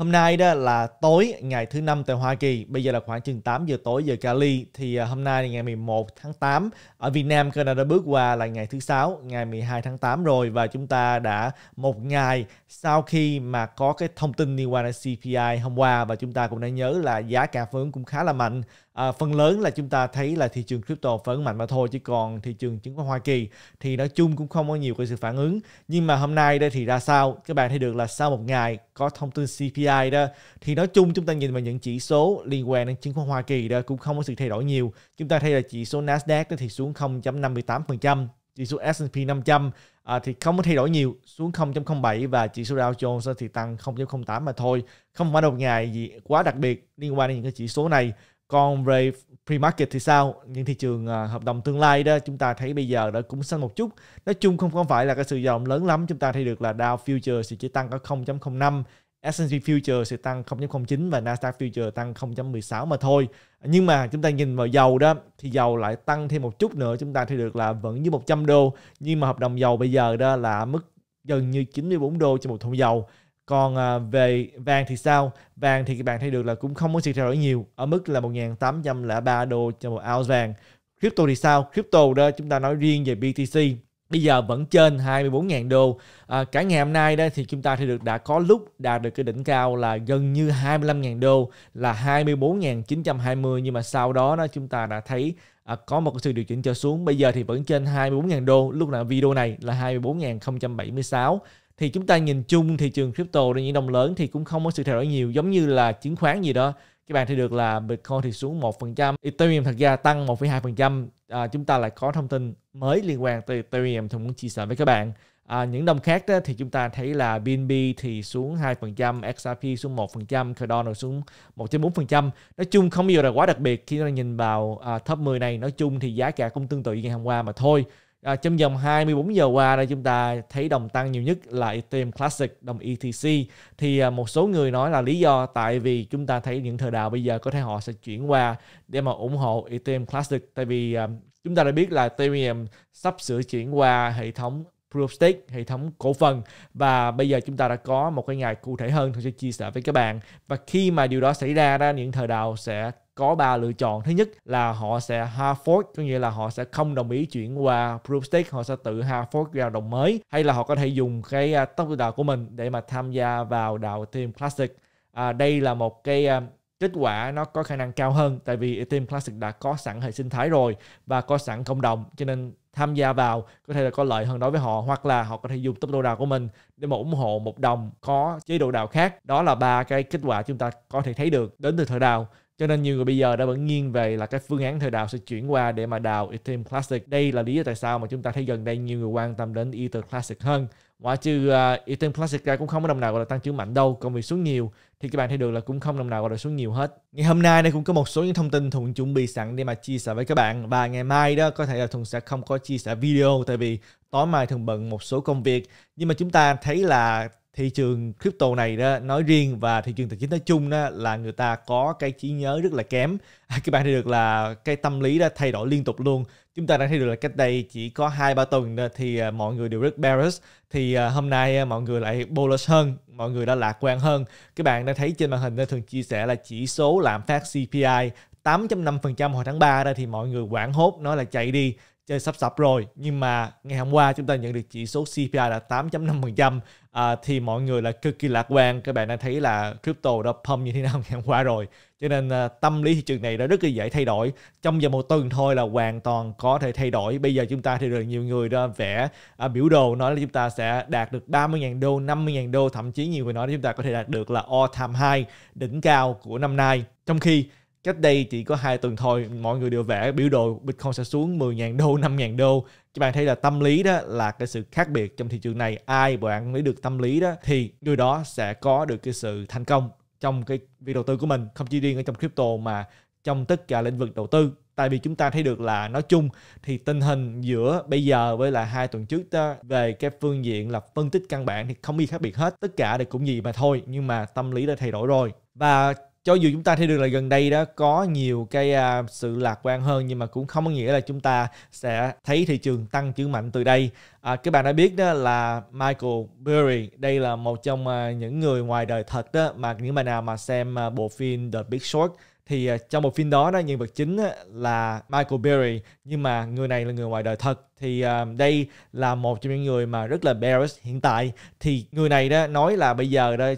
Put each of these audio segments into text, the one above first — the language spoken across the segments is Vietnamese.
Hôm nay đó là tối ngày thứ năm tại Hoa Kỳ, bây giờ là khoảng chừng 8 giờ tối giờ Cali thì à, hôm nay ngày 11 tháng 8 ở Việt Nam Canada bước qua là ngày thứ sáu, ngày 12 tháng 8 rồi và chúng ta đã một ngày sau khi mà có cái thông tin liên quan đến CPI hôm qua và chúng ta cũng đã nhớ là giá cả phấn cũng khá là mạnh. À, phần lớn là chúng ta thấy là thị trường crypto phấn mạnh mà thôi chứ còn thị trường chứng khoán Hoa Kỳ thì nói chung cũng không có nhiều cái sự phản ứng. Nhưng mà hôm nay đây thì ra sao? Các bạn thấy được là sau một ngày có thông tin CPI đó thì nói chung chúng ta nhìn vào những chỉ số liên quan đến chứng khoán Hoa Kỳ đó cũng không có sự thay đổi nhiều chúng ta thấy là chỉ số Nasdaq đó thì xuống 0.58% chỉ số S&P 500 à, thì không có thay đổi nhiều xuống 0.07 và chỉ số Dow Jones thì tăng 0.08 mà thôi không phải một ngày gì quá đặc biệt liên quan đến những cái chỉ số này còn về pre-market thì sao? Những thị trường à, hợp đồng tương lai đó chúng ta thấy bây giờ đã cũng xanh một chút. Nói chung không không phải là cái sự dòng lớn lắm. Chúng ta thấy được là Dow Future sẽ chỉ tăng có 0.05, S&P Future sẽ tăng 0.09 và Nasdaq Future tăng 0.16 mà thôi. Nhưng mà chúng ta nhìn vào dầu đó thì dầu lại tăng thêm một chút nữa. Chúng ta thấy được là vẫn dưới 100 đô nhưng mà hợp đồng dầu bây giờ đó là mức gần như 94 đô cho một thùng dầu còn à, về vàng thì sao vàng thì các bạn thấy được là cũng không có sự thay đổi nhiều ở mức là 1.803 đô cho một ounce vàng crypto thì sao crypto đó chúng ta nói riêng về BTC bây giờ vẫn trên 24.000 đô à, cả ngày hôm nay đó thì chúng ta thì được đã có lúc đạt được cái đỉnh cao là gần như 25.000 đô là 24.920 nhưng mà sau đó đó chúng ta đã thấy à, có một sự điều chỉnh trở xuống bây giờ thì vẫn trên 24.000 đô lúc nào video này là 24.076 thì chúng ta nhìn chung thị trường crypto những đồng lớn thì cũng không có sự thay đổi nhiều giống như là chứng khoán gì đó các bạn thấy được là Bitcoin thì xuống 1%, Ethereum thật ra tăng 1,2%. À, chúng ta lại có thông tin mới liên quan tới Ethereum thì muốn chia sẻ với các bạn. À, những đồng khác đó thì chúng ta thấy là BNB thì xuống 2%, XRP xuống 1%, Cardano xuống 1.4%. Nói chung không nhiều là quá đặc biệt khi chúng ta nhìn vào à, top 10 này. Nói chung thì giá cả cũng tương tự như ngày hôm qua mà thôi. À, trong vòng 24 giờ qua đây chúng ta thấy đồng tăng nhiều nhất là Ethereum Classic, đồng ETC. Thì à, một số người nói là lý do tại vì chúng ta thấy những thời đào bây giờ có thể họ sẽ chuyển qua để mà ủng hộ Ethereum Classic. Tại vì à, chúng ta đã biết là Ethereum sắp sửa chuyển qua hệ thống Proof of Stake, hệ thống cổ phần và bây giờ chúng ta đã có một cái ngày cụ thể hơn tôi sẽ chia sẻ với các bạn và khi mà điều đó xảy ra ra những thời đào sẽ có ba lựa chọn thứ nhất là họ sẽ hard fork có nghĩa là họ sẽ không đồng ý chuyển qua proof stake, họ sẽ tự hard fork ra đồng mới hay là họ có thể dùng cái à, tốc độ đạo của mình để mà tham gia vào đạo team Classic à, đây là một cái à, kết quả nó có khả năng cao hơn tại vì team Classic đã có sẵn hệ sinh thái rồi và có sẵn cộng đồng cho nên tham gia vào có thể là có lợi hơn đối với họ hoặc là họ có thể dùng tốc độ đào của mình để mà ủng hộ một đồng có chế độ đào khác đó là ba cái kết quả chúng ta có thể thấy được đến từ thời đào cho nên nhiều người bây giờ đã vẫn nghiêng về là cái phương án thời đào sẽ chuyển qua để mà đào Ethereum Classic. Đây là lý do tại sao mà chúng ta thấy gần đây nhiều người quan tâm đến Ether Classic hơn. Ngoại trừ uh, à, Ethereum Classic ra cũng không có đồng nào gọi là tăng trưởng mạnh đâu. Còn vì xuống nhiều thì các bạn thấy được là cũng không đồng nào gọi là xuống nhiều hết. Ngày hôm nay đây cũng có một số những thông tin Thuận chuẩn bị sẵn để mà chia sẻ với các bạn. Và ngày mai đó có thể là Thuận sẽ không có chia sẻ video tại vì tối mai Thuận bận một số công việc. Nhưng mà chúng ta thấy là thị trường crypto này đó nói riêng và thị trường tài chính nói chung đó là người ta có cái trí nhớ rất là kém các bạn thấy được là cái tâm lý đã thay đổi liên tục luôn chúng ta đang thấy được là cách đây chỉ có hai ba tuần thì à, mọi người đều rất bearish thì à, hôm nay à, mọi người lại bullish hơn mọi người đã lạc quan hơn các bạn đã thấy trên màn hình thường chia sẻ là chỉ số lạm phát CPI 8.5% hồi tháng 3 đó thì mọi người quảng hốt nói là chạy đi chơi sắp sập rồi nhưng mà ngày hôm qua chúng ta nhận được chỉ số CPI là 8.5% à, thì mọi người là cực kỳ lạc quan các bạn đã thấy là crypto đã pump như thế nào ngày hôm qua rồi cho nên à, tâm lý thị trường này đã rất là dễ thay đổi trong vòng một tuần thôi là hoàn toàn có thể thay đổi bây giờ chúng ta thì được nhiều người đã vẽ à, biểu đồ nói là chúng ta sẽ đạt được 30.000 đô 50.000 đô thậm chí nhiều người nói là chúng ta có thể đạt được là all time high đỉnh cao của năm nay trong khi cách đây chỉ có hai tuần thôi mọi người đều vẽ biểu đồ Bitcoin sẽ xuống 10.000 đô 5.000 đô các bạn thấy là tâm lý đó là cái sự khác biệt trong thị trường này ai bạn lấy được tâm lý đó thì người đó sẽ có được cái sự thành công trong cái việc đầu tư của mình không chỉ riêng ở trong crypto mà trong tất cả lĩnh vực đầu tư tại vì chúng ta thấy được là nói chung thì tình hình giữa bây giờ với là hai tuần trước đó, về cái phương diện là phân tích căn bản thì không gì khác biệt hết tất cả đều cũng gì mà thôi nhưng mà tâm lý đã thay đổi rồi và cho dù chúng ta thấy được là gần đây đó có nhiều cái à, sự lạc quan hơn nhưng mà cũng không có nghĩa là chúng ta sẽ thấy thị trường tăng trưởng mạnh từ đây. À, các bạn đã biết đó là Michael Burry, đây là một trong à, những người ngoài đời thật đó mà những bạn nào mà xem à, bộ phim The Big Short thì à, trong bộ phim đó đó nhân vật chính là Michael Burry nhưng mà người này là người ngoài đời thật thì à, đây là một trong những người mà rất là bearish hiện tại thì người này đó nói là bây giờ đó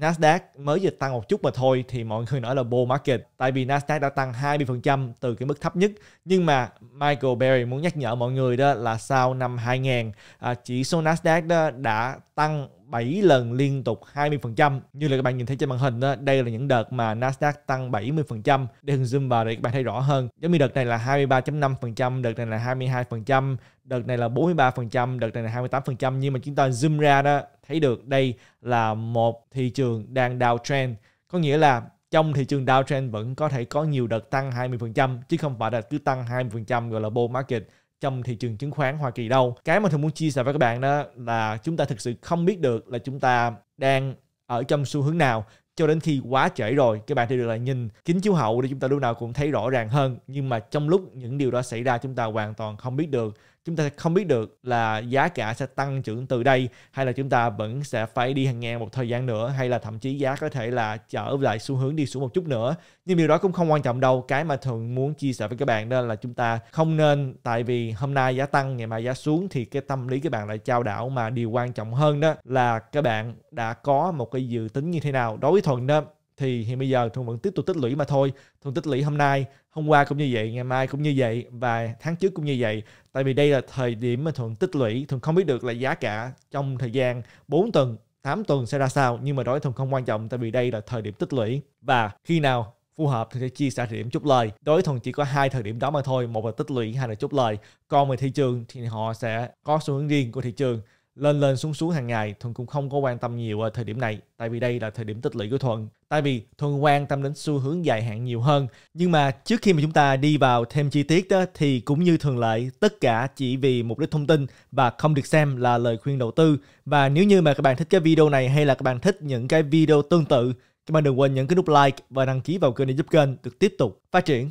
Nasdaq mới dịch tăng một chút mà thôi thì mọi người nói là bull market tại vì Nasdaq đã tăng 20% từ cái mức thấp nhất nhưng mà Michael Berry muốn nhắc nhở mọi người đó là sau năm 2000 à, chỉ số Nasdaq đó đã tăng 7 lần liên tục 20%. Như là các bạn nhìn thấy trên màn hình đó, đây là những đợt mà Nasdaq tăng 70%. Để hình zoom vào để các bạn thấy rõ hơn. Giống như đợt này là 23.5%, đợt này là 22%, đợt này là 43%, đợt này là 28%. Nhưng mà chúng ta zoom ra đó thấy được đây là một thị trường đang downtrend. Có nghĩa là trong thị trường downtrend vẫn có thể có nhiều đợt tăng 20% chứ không phải là cứ tăng 20% gọi là bull market trong thị trường chứng khoán Hoa Kỳ đâu. Cái mà thường muốn chia sẻ với các bạn đó là chúng ta thực sự không biết được là chúng ta đang ở trong xu hướng nào cho đến khi quá trễ rồi các bạn thì được là nhìn kính chiếu hậu để chúng ta lúc nào cũng thấy rõ ràng hơn nhưng mà trong lúc những điều đó xảy ra chúng ta hoàn toàn không biết được chúng ta không biết được là giá cả sẽ tăng trưởng từ đây hay là chúng ta vẫn sẽ phải đi hàng ngang một thời gian nữa hay là thậm chí giá có thể là trở lại xu hướng đi xuống một chút nữa nhưng điều đó cũng không quan trọng đâu cái mà thường muốn chia sẻ với các bạn đó là chúng ta không nên tại vì hôm nay giá tăng ngày mai giá xuống thì cái tâm lý các bạn lại trao đảo mà điều quan trọng hơn đó là các bạn đã có một cái dự tính như thế nào đối với thuần đó thì hiện bây giờ Thuận vẫn tiếp tục tích lũy mà thôi. thường tích lũy hôm nay, hôm qua cũng như vậy, ngày mai cũng như vậy và tháng trước cũng như vậy. Tại vì đây là thời điểm mà thường tích lũy, thường không biết được là giá cả trong thời gian 4 tuần 8 tuần sẽ ra sao nhưng mà đối thường không quan trọng tại vì đây là thời điểm tích lũy và khi nào phù hợp thì sẽ chia sẻ thời điểm chút lời đối thuận chỉ có hai thời điểm đó mà thôi một là tích lũy hai là chút lời còn về thị trường thì họ sẽ có xu hướng riêng của thị trường lên lên xuống xuống hàng ngày thuần cũng không có quan tâm nhiều ở thời điểm này tại vì đây là thời điểm tích lũy của thuần tại vì thuần quan tâm đến xu hướng dài hạn nhiều hơn nhưng mà trước khi mà chúng ta đi vào thêm chi tiết đó thì cũng như thường lệ tất cả chỉ vì mục đích thông tin và không được xem là lời khuyên đầu tư và nếu như mà các bạn thích cái video này hay là các bạn thích những cái video tương tự các bạn đừng quên nhấn cái nút like và đăng ký vào kênh để giúp kênh được tiếp tục phát triển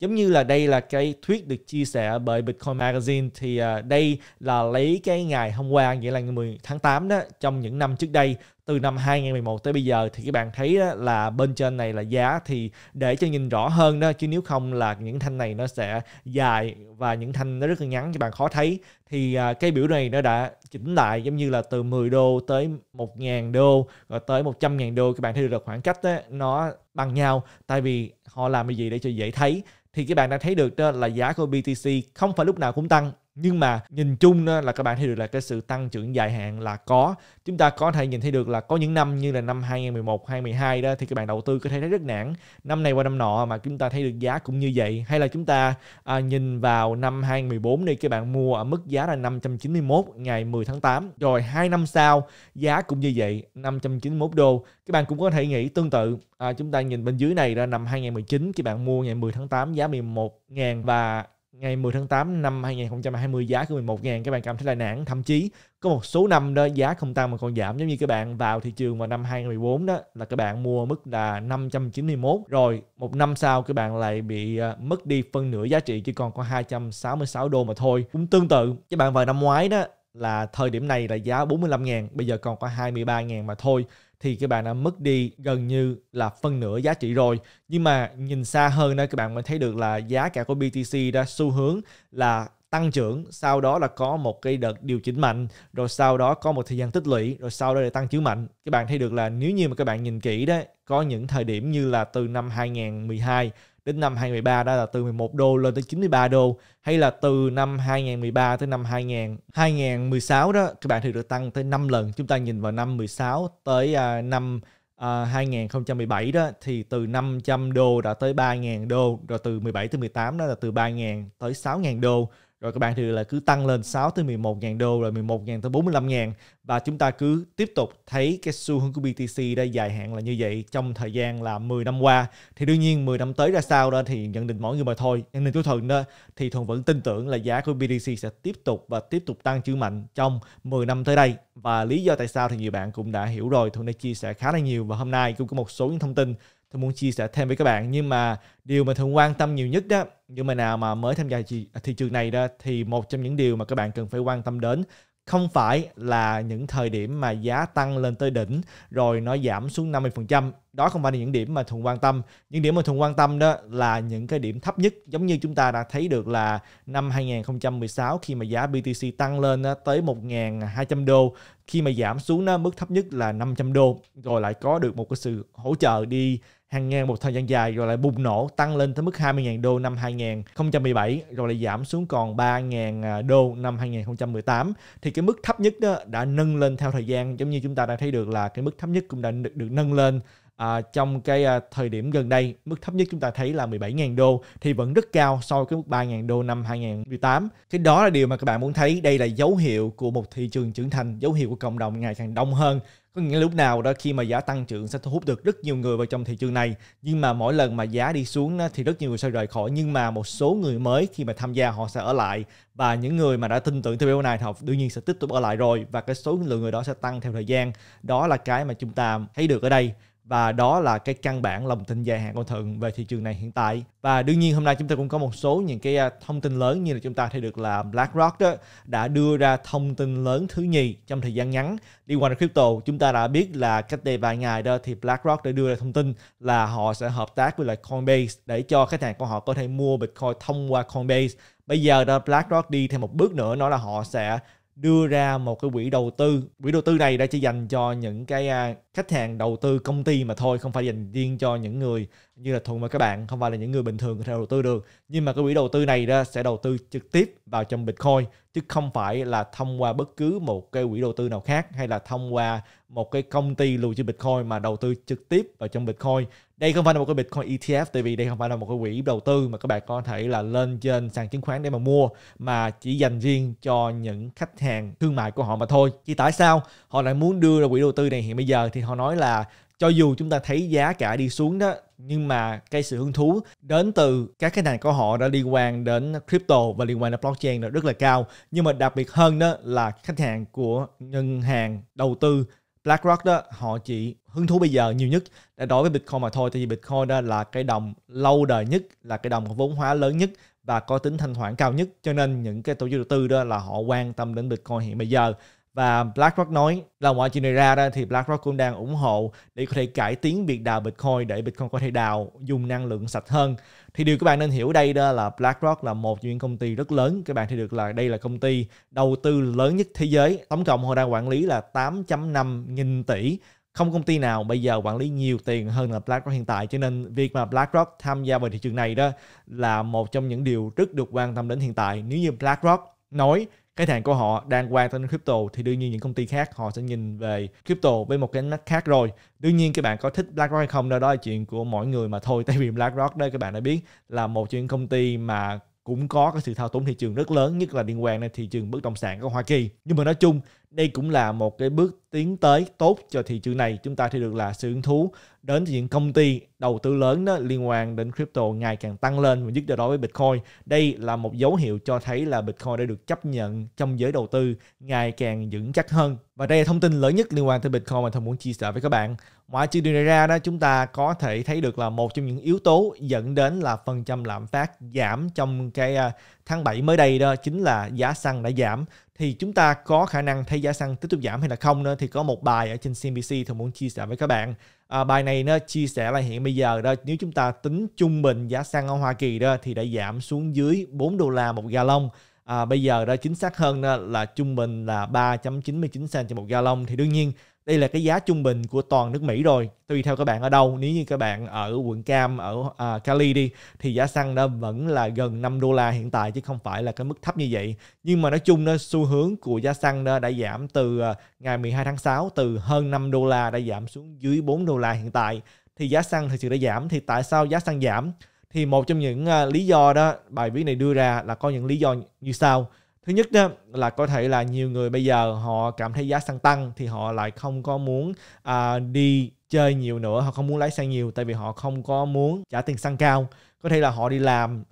giống như là đây là cái thuyết được chia sẻ bởi Bitcoin Magazine thì à, đây là lấy cái ngày hôm qua nghĩa là ngày 10 tháng 8 đó trong những năm trước đây từ năm 2011 tới bây giờ thì các bạn thấy là bên trên này là giá thì để cho nhìn rõ hơn đó chứ nếu không là những thanh này nó sẽ dài và những thanh nó rất là ngắn các bạn khó thấy thì à, cái biểu này nó đã chỉnh lại giống như là từ 10 đô tới 1.000 đô rồi tới 100.000 đô các bạn thấy được khoảng cách đó, nó bằng nhau tại vì họ làm cái gì để cho dễ thấy thì các bạn đã thấy được đó là giá của BTC không phải lúc nào cũng tăng nhưng mà nhìn chung đó là các bạn thấy được là cái sự tăng trưởng dài hạn là có chúng ta có thể nhìn thấy được là có những năm như là năm 2011 2012 đó thì các bạn đầu tư có thể thấy rất nản năm này qua năm nọ mà chúng ta thấy được giá cũng như vậy hay là chúng ta à, nhìn vào năm 2014 đi các bạn mua ở mức giá là 591 ngày 10 tháng 8 rồi hai năm sau giá cũng như vậy 591 đô các bạn cũng có thể nghĩ tương tự à, chúng ta nhìn bên dưới này ra năm 2019 các bạn mua ngày 10 tháng 8 giá 11 000 và ngày 10 tháng 8 năm 2020 giá của 11.000 các bạn cảm thấy là nản thậm chí có một số năm đó giá không tăng mà còn giảm giống như các bạn vào thị trường vào năm 2014 đó là các bạn mua mức là 591 rồi một năm sau các bạn lại bị ờ, mất đi phân nửa giá trị chỉ còn có 266 đô mà thôi cũng tương tự các bạn vào năm ngoái đó là thời điểm này là giá 45.000 bây giờ còn có 23.000 mà thôi thì các bạn đã mất đi gần như là phân nửa giá trị rồi. Nhưng mà nhìn xa hơn đó các bạn mới thấy được là giá cả của BTC đã xu hướng là tăng trưởng sau đó là có một cái đợt điều chỉnh mạnh rồi sau đó có một thời gian tích lũy rồi sau đó là tăng trưởng mạnh các bạn thấy được là nếu như mà các bạn nhìn kỹ đấy có những thời điểm như là từ năm 2012 đến năm 2013 đó là từ 11 đô lên tới 93 đô hay là từ năm 2013 tới năm 2000 2016 đó các bạn thì được tăng tới 5 lần chúng ta nhìn vào năm 16 tới uh, năm uh, à, 2017 đó thì từ 500 đô đã tới 3.000 đô rồi từ 17 tới 18 đó là từ 3.000 tới 6.000 đô rồi các bạn thì là cứ tăng lên 6 tới 11 ngàn đô rồi 11 ngàn tới 45 ngàn và chúng ta cứ tiếp tục thấy cái xu hướng của BTC đã dài hạn là như vậy trong thời gian là 10 năm qua thì đương nhiên 10 năm tới ra sao đó thì nhận định mỗi người mà thôi nhận định của thuận đó thì thuận vẫn tin tưởng là giá của BTC sẽ tiếp tục và tiếp tục tăng trưởng mạnh trong 10 năm tới đây và lý do tại sao thì nhiều bạn cũng đã hiểu rồi thuận đã chia sẻ khá là nhiều và hôm nay cũng có một số những thông tin Thương muốn chia sẻ thêm với các bạn nhưng mà điều mà Thương quan tâm nhiều nhất đó những mà nào mà mới tham gia thị trường này đó thì một trong những điều mà các bạn cần phải quan tâm đến không phải là những thời điểm mà giá tăng lên tới đỉnh rồi nó giảm xuống 50%. Đó không phải là những điểm mà Thuận quan tâm. Những điểm mà Thuận quan tâm đó là những cái điểm thấp nhất giống như chúng ta đã thấy được là năm 2016 khi mà giá BTC tăng lên tới 1.200 đô khi mà giảm xuống nó mức thấp nhất là 500 đô rồi lại có được một cái sự hỗ trợ đi hàng ngang một thời gian dài rồi lại bùng nổ tăng lên tới mức 20.000 đô năm 2017 rồi lại giảm xuống còn 3.000 à, đô năm 2018 thì cái mức thấp nhất đó đã nâng lên theo thời gian giống như chúng ta đang thấy được là cái mức thấp nhất cũng đã được, được nâng lên à, trong cái à, thời điểm gần đây mức thấp nhất chúng ta thấy là 17.000 đô thì vẫn rất cao so với cái mức 3.000 đô năm 2018 cái đó là điều mà các bạn muốn thấy đây là dấu hiệu của một thị trường trưởng thành dấu hiệu của cộng đồng ngày càng đông hơn có nghĩa lúc nào đó khi mà giá tăng trưởng sẽ thu hút được rất nhiều người vào trong thị trường này nhưng mà mỗi lần mà giá đi xuống thì rất nhiều người sẽ rời khỏi nhưng mà một số người mới khi mà tham gia họ sẽ ở lại và những người mà đã tin tưởng theo này thì họ đương nhiên sẽ tiếp tục ở lại rồi và cái số lượng người đó sẽ tăng theo thời gian đó là cái mà chúng ta thấy được ở đây và đó là cái căn bản lòng tin dài hạn của thần về thị trường này hiện tại và đương nhiên hôm nay chúng ta cũng có một số những cái à, thông tin lớn như là chúng ta thấy được là BlackRock đó đã đưa ra thông tin lớn thứ nhì trong thời gian ngắn liên quan đến crypto chúng ta đã biết là cách đây vài ngày đó thì BlackRock đã đưa ra thông tin là họ sẽ hợp tác với lại Coinbase để cho khách hàng của họ có thể mua Bitcoin thông qua Coinbase bây giờ đó BlackRock đi thêm một bước nữa nó là họ sẽ đưa ra một cái quỹ đầu tư quỹ đầu tư này đã chỉ dành cho những cái à, khách hàng đầu tư công ty mà thôi không phải dành riêng cho những người như là thuận và các bạn không phải là những người bình thường có thể đầu tư được nhưng mà cái quỹ đầu tư này ra sẽ đầu tư trực tiếp vào trong bitcoin chứ không phải là thông qua bất cứ một cái quỹ đầu tư nào khác hay là thông qua một cái công ty lưu trữ bitcoin mà đầu tư trực tiếp vào trong bitcoin đây không phải là một cái bitcoin ETF tại vì đây không phải là một cái quỹ đầu tư mà các bạn có thể là lên trên sàn chứng khoán để mà mua mà chỉ dành riêng cho những khách hàng thương mại của họ mà thôi thì tại sao họ lại muốn đưa ra quỹ đầu tư này hiện bây giờ thì họ nói là cho dù chúng ta thấy giá cả đi xuống đó nhưng mà cái sự hứng thú đến từ các cái nền của họ đã liên quan đến crypto và liên quan đến blockchain là rất là cao nhưng mà đặc biệt hơn đó là khách hàng của ngân hàng đầu tư BlackRock đó họ chỉ hứng thú bây giờ nhiều nhất đã đối với Bitcoin mà thôi tại vì Bitcoin đó là cái đồng lâu đời nhất là cái đồng vốn hóa lớn nhất và có tính thanh khoản cao nhất cho nên những cái tổ chức đầu tư đó là họ quan tâm đến Bitcoin hiện bây giờ và BlackRock nói là ngoại trừ này ra đó thì BlackRock cũng đang ủng hộ để có thể cải tiến việc đào Bitcoin để Bitcoin có thể đào dùng năng lượng sạch hơn. Thì điều các bạn nên hiểu đây đó là BlackRock là một trong những công ty rất lớn. Các bạn thấy được là đây là công ty đầu tư lớn nhất thế giới. Tổng cộng họ đang quản lý là 8.5 nghìn tỷ không công ty nào bây giờ quản lý nhiều tiền hơn là BlackRock hiện tại cho nên việc mà BlackRock tham gia vào thị trường này đó là một trong những điều rất được quan tâm đến hiện tại nếu như BlackRock nói cái thằng của họ đang quan tâm đến crypto thì đương nhiên những công ty khác họ sẽ nhìn về crypto với một cái ánh mắt khác rồi đương nhiên các bạn có thích BlackRock hay không đó đó là chuyện của mỗi người mà thôi tại vì BlackRock đây các bạn đã biết là một trong những công ty mà cũng có cái sự thao túng thị trường rất lớn nhất là liên quan đến thị trường bất động sản của Hoa Kỳ nhưng mà nói chung đây cũng là một cái bước tiến tới tốt cho thị trường này chúng ta thì được là sự hứng thú đến từ những công ty đầu tư lớn đó liên quan đến crypto ngày càng tăng lên và nhất là đối với bitcoin đây là một dấu hiệu cho thấy là bitcoin đã được chấp nhận trong giới đầu tư ngày càng vững chắc hơn và đây là thông tin lớn nhất liên quan tới bitcoin mà tôi muốn chia sẻ với các bạn Ngoài trừ điều này ra đó chúng ta có thể thấy được là một trong những yếu tố dẫn đến là phần trăm lạm phát giảm trong cái à, tháng 7 mới đây đó chính là giá xăng đã giảm thì chúng ta có khả năng thấy giá xăng tiếp tục giảm hay là không nữa thì có một bài ở trên CNBC tôi muốn chia sẻ với các bạn à, bài này nó chia sẻ là hiện bây giờ đó nếu chúng ta tính trung bình giá xăng ở Hoa Kỳ đó thì đã giảm xuống dưới 4 đô la một gallon à, bây giờ đó chính xác hơn đó là trung bình là 3.99 cent cho một gallon thì đương nhiên đây là cái giá trung bình của toàn nước Mỹ rồi tùy theo các bạn ở đâu nếu như các bạn ở quận Cam ở uh, Cali đi thì giá xăng nó vẫn là gần 5 đô la hiện tại chứ không phải là cái mức thấp như vậy nhưng mà nói chung nó xu hướng của giá xăng nó đã giảm từ uh, ngày 12 tháng 6 từ hơn 5 đô la đã giảm xuống dưới 4 đô la hiện tại thì giá xăng thực sự đã giảm thì tại sao giá xăng giảm thì một trong những uh, lý do đó bài viết này đưa ra là có những lý do như sau thứ nhất đó, là có thể là nhiều người bây giờ họ cảm thấy giá xăng tăng thì họ lại không có muốn à, đi chơi nhiều nữa họ không muốn lái xe nhiều tại vì họ không có muốn trả tiền xăng cao có thể là họ đi làm uh,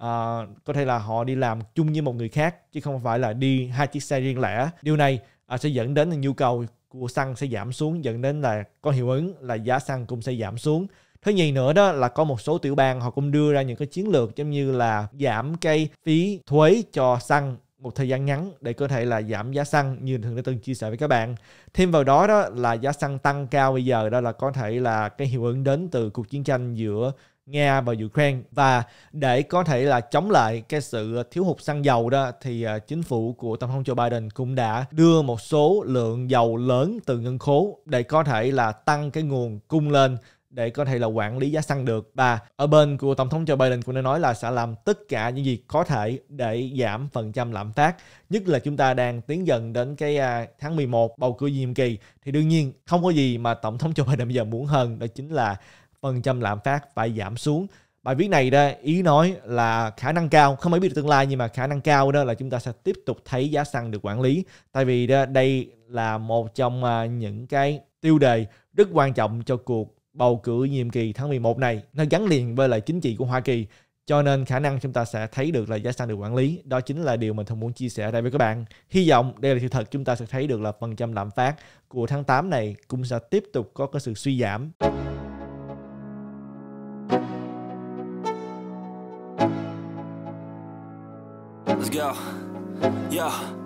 có thể là họ đi làm chung với một người khác chứ không phải là đi hai chiếc xe riêng lẻ điều này uh, sẽ dẫn đến nhu cầu của xăng sẽ giảm xuống dẫn đến là có hiệu ứng là giá xăng cũng sẽ giảm xuống thứ nhì nữa đó là có một số tiểu bang họ cũng đưa ra những cái chiến lược giống như là giảm cái phí thuế cho xăng một thời gian ngắn để có thể là giảm giá xăng như thường đã từng chia sẻ với các bạn. Thêm vào đó đó là giá xăng tăng cao bây giờ đó là có thể là cái hiệu ứng đến từ cuộc chiến tranh giữa Nga và Ukraine và để có thể là chống lại cái sự thiếu hụt xăng dầu đó thì à, chính phủ của tổng thống Joe Biden cũng đã đưa một số lượng dầu lớn từ ngân khố để có thể là tăng cái nguồn cung lên để có thể là quản lý giá xăng được và ở bên của tổng thống Joe Biden cũng đã nói là sẽ làm tất cả những gì có thể để giảm phần trăm lạm phát nhất là chúng ta đang tiến dần đến cái à, tháng 11 bầu cử nhiệm kỳ thì đương nhiên không có gì mà tổng thống Joe Biden bây giờ muốn hơn đó chính là phần trăm lạm phát phải giảm xuống bài viết này đó ý nói là khả năng cao không phải biết được tương lai nhưng mà khả năng cao đó là chúng ta sẽ tiếp tục thấy giá xăng được quản lý tại vì đó, đây là một trong à, những cái tiêu đề rất quan trọng cho cuộc bầu cử nhiệm kỳ tháng 11 này nó gắn liền với lại chính trị của Hoa Kỳ cho nên khả năng chúng ta sẽ thấy được là giá xăng được quản lý đó chính là điều mình thường muốn chia sẻ đây với các bạn hy vọng đây là sự thật chúng ta sẽ thấy được là phần trăm lạm phát của tháng 8 này cũng sẽ tiếp tục có cái sự suy giảm Let's go. Yeah.